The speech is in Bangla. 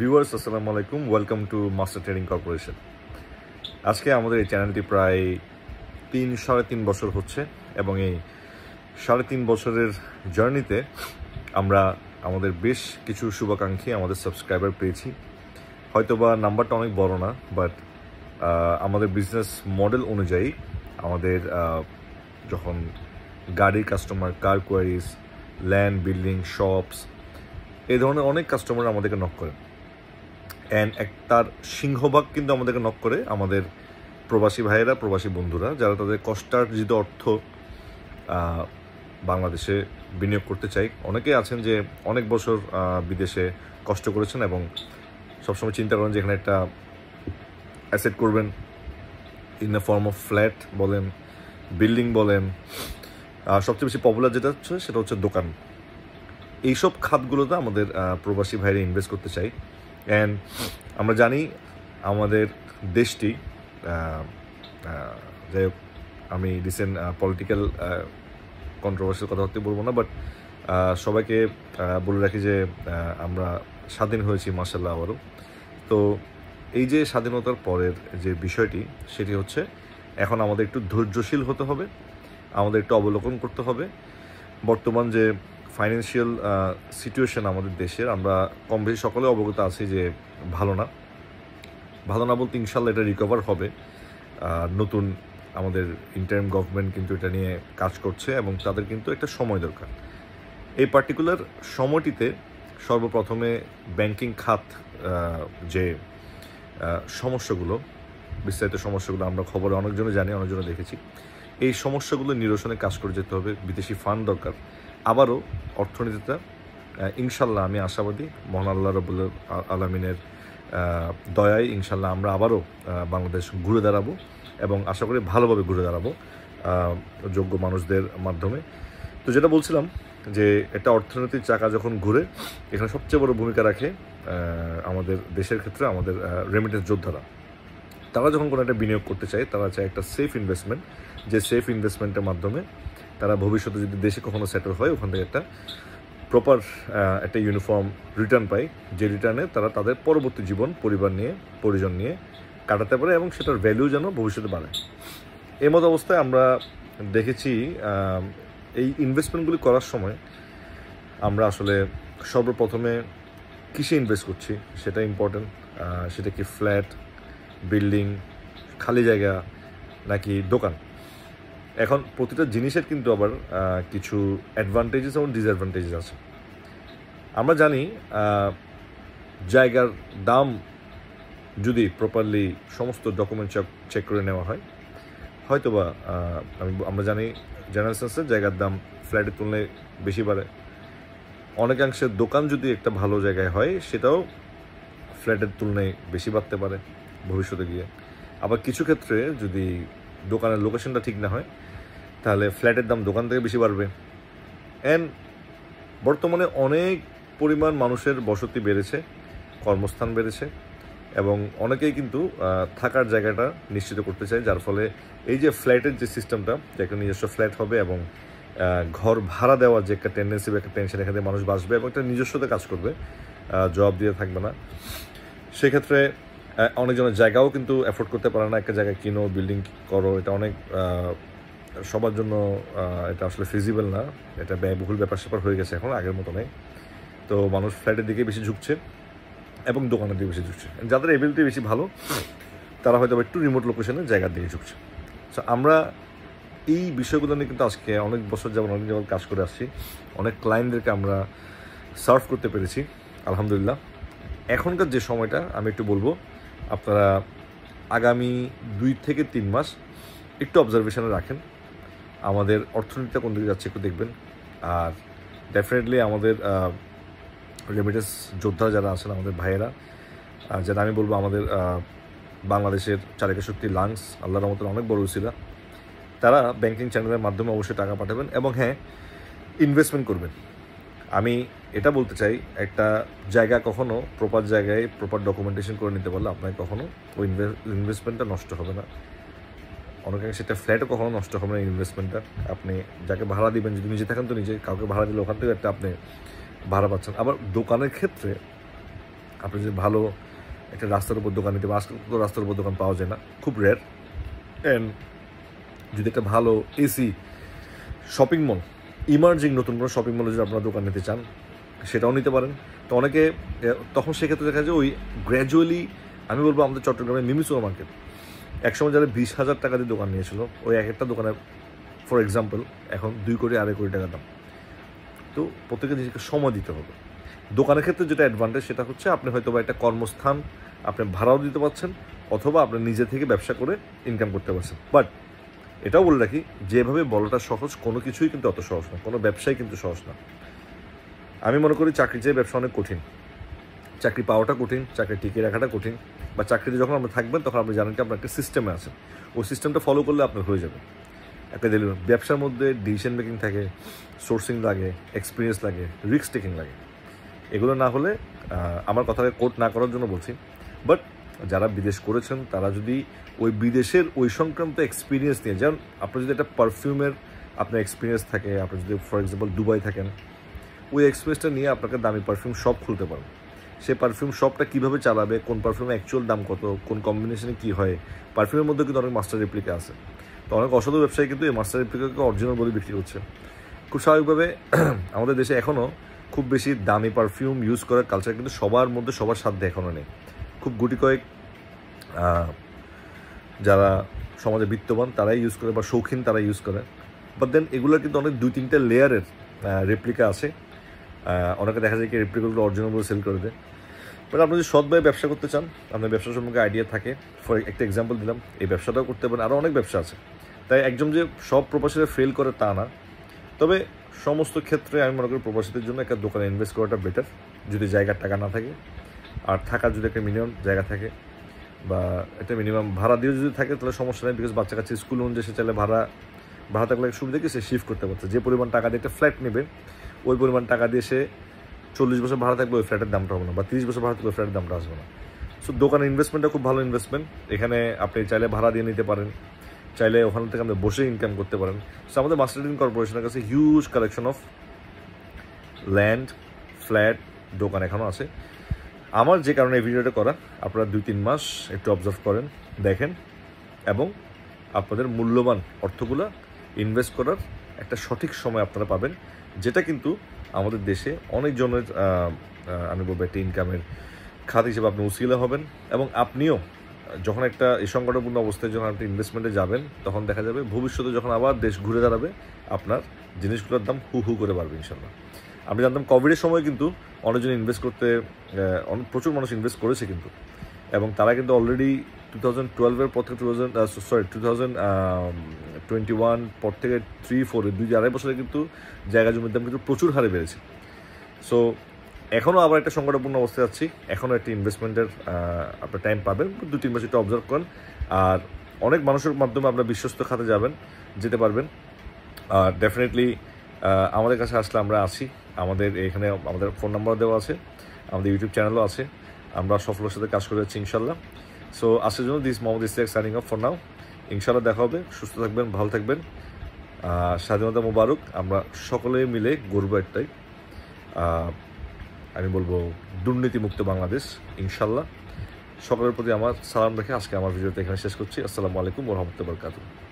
ভিউয়ার্স আসসালামু আলাইকুম welcome to master trading corporation আজকে আমাদের এই চ্যানেলটি প্রায় তিন সাড়ে তিন বছর হচ্ছে এবং এই সাড়ে তিন বছরের জার্নিতে আমরা আমাদের বেশ কিছু শুভাকাঙ্ক্ষী আমাদের সাবস্ক্রাইবার পেয়েছি হয়তোবা নাম্বারটা অনেক বড় না বাট আমাদের বিজনেস মডেল অনুযায়ী আমাদের যখন গাড়ির customer car quarries land building shops এই ধরনের অনেক কাস্টমার আমাদেরকে নক করেন অ্যান্ড এক তার সিংহভাগ কিন্তু আমাদেরকে নক করে আমাদের প্রবাসী ভাইয়েরা প্রবাসী বন্ধুরা যারা তাদের কষ্টার্জিত অর্থ বাংলাদেশে বিনিয়োগ করতে চাই অনেকে আছেন যে অনেক বছর বিদেশে কষ্ট করেছেন এবং সবসময় চিন্তা করেন যে এখানে একটা অ্যাসেট করবেন in the form of flat বলেন বিল্ডিং বলেন সবচেয়ে বেশি পপুলার যেটা হচ্ছে সেটা হচ্ছে দোকান এইসব খাতগুলোতে আমাদের প্রবাসী ভাইয়েরা ইনভেস্ট করতে চাই অ্যান্ড আমরা জানি আমাদের দেশটি যাই হোক আমি রিসেন্ট পলিটিক্যাল কন্ট্রোভার্সিয়াল কথাবার্তা বলবো না বাট সবাইকে বলে রাখি যে আমরা স্বাধীন হয়েছি মার্শাল্লাহ আবারও তো এই যে স্বাধীনতার পরের যে বিষয়টি সেটি হচ্ছে এখন আমাদের একটু ধৈর্যশীল হতে হবে আমাদের একটু অবলোকন করতে হবে বর্তমান যে ফাইন্যান্সিয়াল সিচুয়েশান uh, আমাদের দেশের আমরা কম বেশি সকলে অবগত আছি যে ভালো না ভালো না বলতে ইনশাল্লাহ এটা রিকভার হবে নতুন আমাদের ইন্টারিম গভর্নমেন্ট কিন্তু এটা নিয়ে কাজ করছে এবং তাদের কিন্তু একটা সময় দরকার এই পার্টিকুলার সময়টিতে সর্বপ্রথমে ব্যাংকিং খাত যে সমস্যাগুলো বিস্তারিত সমস্যাগুলো আমরা খবরে অনেকজনে জানি অনেকজনে দেখেছি এই সমস্যাগুলো নিরসনে কাজ করে যেতে হবে বিদেশি ফান্ড দরকার আবারও অর্থনীতিতে ইনশাল্লাহ আমি আশাবাদী মহান আল্লাহ রবুল আলমিনের দয়ায় ইনশাল্লাহ আমরা আবারও বাংলাদেশ ঘুরে দাঁড়াবো এবং আশা করি ভালোভাবে ঘুরে দাঁড়াবো যোগ্য মানুষদের মাধ্যমে তো যেটা বলছিলাম যে এটা অর্থনৈতিক চাকা যখন ঘুরে এখানে সবচেয়ে বড় ভূমিকা রাখে আমাদের দেশের ক্ষেত্রে আমাদের রেমিটেন্স যোদ্ধারা তারা যখন কোনো একটা বিনিয়োগ করতে চায় তারা চায় একটা সেফ ইনভেস্টমেন্ট যে সেফ ইনভেস্টমেন্টের মাধ্যমে তারা ভবিষ্যতে যদি দেশে কখনো সেটেল হয় ওখান থেকে একটা প্রপার একটা ইউনিফর্ম রিটার্ন পায় যে রিটার্নে তারা তাদের পরবর্তী জীবন পরিবার নিয়ে পরিজন নিয়ে কাটাতে পারে এবং সেটার ভ্যালু যেন ভবিষ্যতে বাড়ে এর মতো অবস্থায় আমরা দেখেছি এই ইনভেস্টমেন্টগুলি করার সময় আমরা আসলে সর্বপ্রথমে কিসে ইনভেস্ট করছি সেটা ইম্পর্টেন্ট সেটা কি ফ্ল্যাট বিল্ডিং খালি জায়গা নাকি দোকান এখন প্রতিটা জিনিসের কিন্তু আবার কিছু অ্যাডভান্টেজেস এবং ডিসঅ্যাডভান্টেজেস আছে আমরা জানি জায়গার দাম যদি প্রপারলি সমস্ত ডকুমেন্ট চেক করে নেওয়া হয় হয়তোবা আমি আমরা জানি জেনারেল সেন্সে জায়গার দাম ফ্ল্যাটের তুলনায় বেশি বাড়ে অনেকাংশে দোকান যদি একটা ভালো জায়গায় হয় সেটাও ফ্ল্যাটের তুলনায় বেশি বাড়তে পারে ভবিষ্যতে গিয়ে আবার কিছু ক্ষেত্রে যদি দোকানের লোকেশনটা ঠিক না হয় তাহলে ফ্ল্যাটের দাম দোকান থেকে বেশি বাড়বে অ্যান্ড বর্তমানে অনেক পরিমাণ মানুষের বসতি বেড়েছে কর্মস্থান বেড়েছে এবং অনেকেই কিন্তু থাকার জায়গাটা নিশ্চিত করতে চায় যার ফলে এই যে ফ্ল্যাটের যে সিস্টেমটা যে একটা নিজস্ব ফ্ল্যাট হবে এবং ঘর ভাড়া দেওয়ার যে একটা টেন্ডেন্সি বা একটা টেনশন এখানে মানুষ বাসবে এবং একটা নিজস্বতা কাজ করবে জবাব দিয়ে থাকবে না সেক্ষেত্রে অনেকজনের জায়গাও কিন্তু অ্যাফোর্ড করতে পারে না একটা জায়গায় কিনো বিল্ডিং করো এটা অনেক সবার জন্য এটা আসলে ফিজিবল না এটা ব্যয়বহুল ব্যাপার স্যাপার হয়ে গেছে এখন আগের মতো নেই তো মানুষ ফ্ল্যাটের দিকে বেশি ঝুঁকছে এবং দোকানের দিকে বেশি ঝুঁকছে যাদের এবিলিটি বেশি ভালো তারা হয়তো একটু রিমোট লোকেশনে জায়গার দিকে ঝুঁকছে সো আমরা এই বিষয়গুলো নিয়ে কিন্তু আজকে অনেক বছর যেমন অনেক যেমন কাজ করে আসছি অনেক ক্লায়েন্টদেরকে আমরা সার্ভ করতে পেরেছি আলহামদুলিল্লাহ এখনকার যে সময়টা আমি একটু বলবো আপনারা আগামী দুই থেকে তিন মাস একটু অবজারভেশনে রাখেন আমাদের অর্থনীতিটা কোন দিকে যাচ্ছে একটু দেখবেন আর ডেফিনেটলি আমাদের রেমিটেন্স যোদ্ধা যারা আছেন আমাদের ভাইয়েরা যারা আমি বলবো আমাদের বাংলাদেশের চালিকা শক্তি লাংস আল্লাহর মতন অনেক বড় উচিলা তারা ব্যাংকিং চ্যানেলের মাধ্যমে অবশ্যই টাকা পাঠাবেন এবং হ্যাঁ ইনভেস্টমেন্ট করবেন আমি এটা বলতে চাই একটা জায়গা কখনো প্রপার জায়গায় প্রপার ডকুমেন্টেশন করে নিতে পারলে আপনার কখনো ওই ইনভেস্টমেন্টটা নষ্ট হবে না অনেকাংশে একটা ফ্ল্যাটও কখনো নষ্ট হবে না ইনভেস্টমেন্টটা আপনি যাকে ভাড়া দিবেন যদি নিজে থাকেন তো নিজে কাউকে ভাড়া দিলে ওখান থেকে একটা আপনি ভাড়া পাচ্ছেন আবার দোকানের ক্ষেত্রে আপনি যদি ভালো একটা রাস্তার উপর দোকান নিতে আজকাল তো রাস্তার উপর দোকান পাওয়া যায় না খুব রেয়ার অ্যান্ড যদি একটা ভালো এসি শপিং মল ইমার্জিং নতুন কোনো শপিং মলে যদি আপনারা দোকান নিতে চান সেটাও নিতে পারেন তো অনেকে তখন সেক্ষেত্রে দেখা যায় ওই গ্র্যাজুয়ালি আমি বলবো আমাদের চট্টগ্রামে মিমি সুপার মার্কেট একসময় যারা বিশ হাজার টাকা দিয়ে দোকান নিয়েছিল ওই এক একটা দোকানে ফর এক্সাম্পল এখন দুই কোটি আড়াই কোটি টাকা দাম তো প্রত্যেকে নিজেকে সময় দিতে হবে দোকানের ক্ষেত্রে যেটা অ্যাডভান্টেজ সেটা হচ্ছে আপনি হয়তো বা একটা কর্মস্থান আপনি ভাড়াও দিতে পারছেন অথবা আপনি নিজে থেকে ব্যবসা করে ইনকাম করতে পারছেন বাট এটাও বলে রাখি যেভাবে বলাটা সহজ কোনো কিছুই কিন্তু অত সহজ না কোনো ব্যবসাই কিন্তু সহজ না আমি মনে করি চাকরি চেয়ে ব্যবসা অনেক কঠিন চাকরি পাওয়াটা কঠিন চাকরি টিকিয়ে রাখাটা কঠিন বা চাকরিতে যখন আপনি থাকবেন তখন আপনি জানেন যে আপনার একটা সিস্টেমে আছে ওই সিস্টেমটা ফলো করলে আপনার হয়ে যাবে একটা ডেলিভারি ব্যবসার মধ্যে ডিসিশন মেকিং থাকে সোর্সিং লাগে এক্সপিরিয়েন্স লাগে রিস্ক টেকিং লাগে এগুলো না হলে আমার কথাকে কোর্ট না করার জন্য বলছি বাট যারা বিদেশ করেছেন তারা যদি ওই বিদেশের ওই সংক্রান্ত এক্সপিরিয়েন্স নিয়ে যান আপনার যদি একটা পারফিউমের আপনার এক্সপিরিয়েন্স থাকে আপনি যদি ফর এক্সাম্পল দুবাই থাকেন ওই এক্সপিরিয়েন্সটা নিয়ে আপনাকে দামি পারফিউম শপ খুলতে পারেন সে পারফিউম শপটা কীভাবে চালাবে কোন পারফিউমের অ্যাকচুয়াল দাম কত কোন কম্বিনেশনে কী হয় পারফিউমের মধ্যে কিন্তু অনেক মাস্টার রেপ্লিকা আছে তো অনেক অসাধু ব্যবসায়ী কিন্তু এই মাস্টার রেপ্লিকাকে অরিজিনাল বলে বিক্রি করছে খুব স্বাভাবিকভাবে আমাদের দেশে এখনও খুব বেশি দামি পারফিউম ইউজ করার কালচার কিন্তু সবার মধ্যে সবার সাধ্যে এখনও নেই খুব গুটি কয়েক যারা সমাজে বিত্তবান তারাই ইউজ করে বা শৌখিন তারা ইউজ করে বাট দেন এগুলোর কিন্তু অনেক দুই তিনটে লেয়ারের রেপ্লিকা আছে অনেকে দেখা যায় কি রেপ্লিকাগুলো অরিজিনালগুলো সেল করে দেয় বাট আপনি যদি সৎভাবে ব্যবসা করতে চান আপনার ব্যবসা সম্পর্কে আইডিয়া থাকে ফর একটা এক্সাম্পল দিলাম এই ব্যবসাটাও করতে পারেন আরও অনেক ব্যবসা আছে তাই একজন যে সব প্রবাসীরা ফেল করে তা না তবে সমস্ত ক্ষেত্রে আমি মনে করি প্রবাসীদের জন্য একটা দোকানে ইনভেস্ট করাটা বেটার যদি জায়গার টাকা না থাকে আর থাকার যদি একটা মিনিমাম জায়গা থাকে বা একটা মিনিমাম ভাড়া দিয়ে যদি থাকে তাহলে সমস্যা নেই বিকজ বাচ্চা কাছে স্কুল অনুযায়ী সে চাইলে ভাড়া ভাড়া থাকলে সুবিধা কি সে শিফট করতে পারছে যে পরিমাণ টাকা দিয়ে একটা ফ্ল্যাট নেবে ওই পরিমাণ টাকা দিয়ে সে চল্লিশ বছর ভাড়া থাকবে ওই ফ্ল্যাটের দামটা হবে না বা তিরিশ বছর ভাড়া থাকলে ওই ফ্ল্যাটের দামটা আসবে না সো দোকানের ইনভেস্টমেন্টটা খুব ভালো ইনভেস্টমেন্ট এখানে আপনি চাইলে ভাড়া দিয়ে নিতে পারেন চাইলে ওখান থেকে আপনি বসে ইনকাম করতে পারেন সো আমাদের মাস্টারডিন কর্পোরেশনের কাছে huge collection of land flat দোকান এখনও আছে আমার যে কারণে এই ভিডিওটা করা আপনারা দুই তিন মাস একটু অবজার্ভ করেন দেখেন এবং আপনাদের মূল্যবান অর্থগুলো ইনভেস্ট করার একটা সঠিক সময় আপনারা পাবেন যেটা কিন্তু আমাদের দেশে অনেকজনের আমি বলবো একটা ইনকামের খাত হিসেবে আপনি উসিলা হবেন এবং আপনিও যখন একটা এই সংকটপূর্ণ অবস্থায় যখন আপনি ইনভেস্টমেন্টে যাবেন তখন দেখা যাবে ভবিষ্যতে যখন আবার দেশ ঘুরে দাঁড়াবে আপনার জিনিসগুলোর দাম হু হু করে বাড়বে ইনশাল্লাহ আমি জানতাম কোভিডের সময় কিন্তু অনেকজন ইনভেস্ট করতে প্রচুর মানুষ ইনভেস্ট করেছে কিন্তু এবং তারা কিন্তু অলরেডি টু থাউজেন্ড টুয়েলভের পর থেকে two thousand sorry two thousand twenty one পর থেকে থ্রি ফোরে দুই আড়াই বছরে কিন্তু জায়গা জমির দাম কিন্তু প্রচুর হারে বেড়েছে সো এখনও আবার একটা সংকটাপূর্ণ অবস্থায় আছি এখনও একটি ইনভেস্টমেন্টের আপনার টাইম পাবেন দু তিন মাস একটু অবজার্ভ করেন আর অনেক মানুষের মাধ্যমে আপনার বিশ্বস্ত খাতে যাবেন যেতে পারবেন আর ডেফিনেটলি আমাদের কাছে আসলে আমরা আছি আমাদের এখানে আমাদের ফোন নাম্বার দেওয়া আছে আমাদের ইউটিউব চ্যানেলও আছে আমরা সফলের সাথে কাজ করে যাচ্ছি ইনশাল্লাহ সো আসার জন্য this Mohammad Islak signing off for now ইনশাল্লাহ দেখা হবে সুস্থ থাকবেন ভালো থাকবেন স্বাধীনতা মোবারক আমরা সকলে মিলে গর্ব একটাই আমি বলবো দুর্নীতিমুক্ত বাংলাদেশ ইনশাল্লাহ সকলের প্রতি আমার সালাম রেখে আজকে আমার ভিডিওতে এখানে শেষ করছি আসসালামু আলাইকুম ওরহমতুল্লাহ কাতুল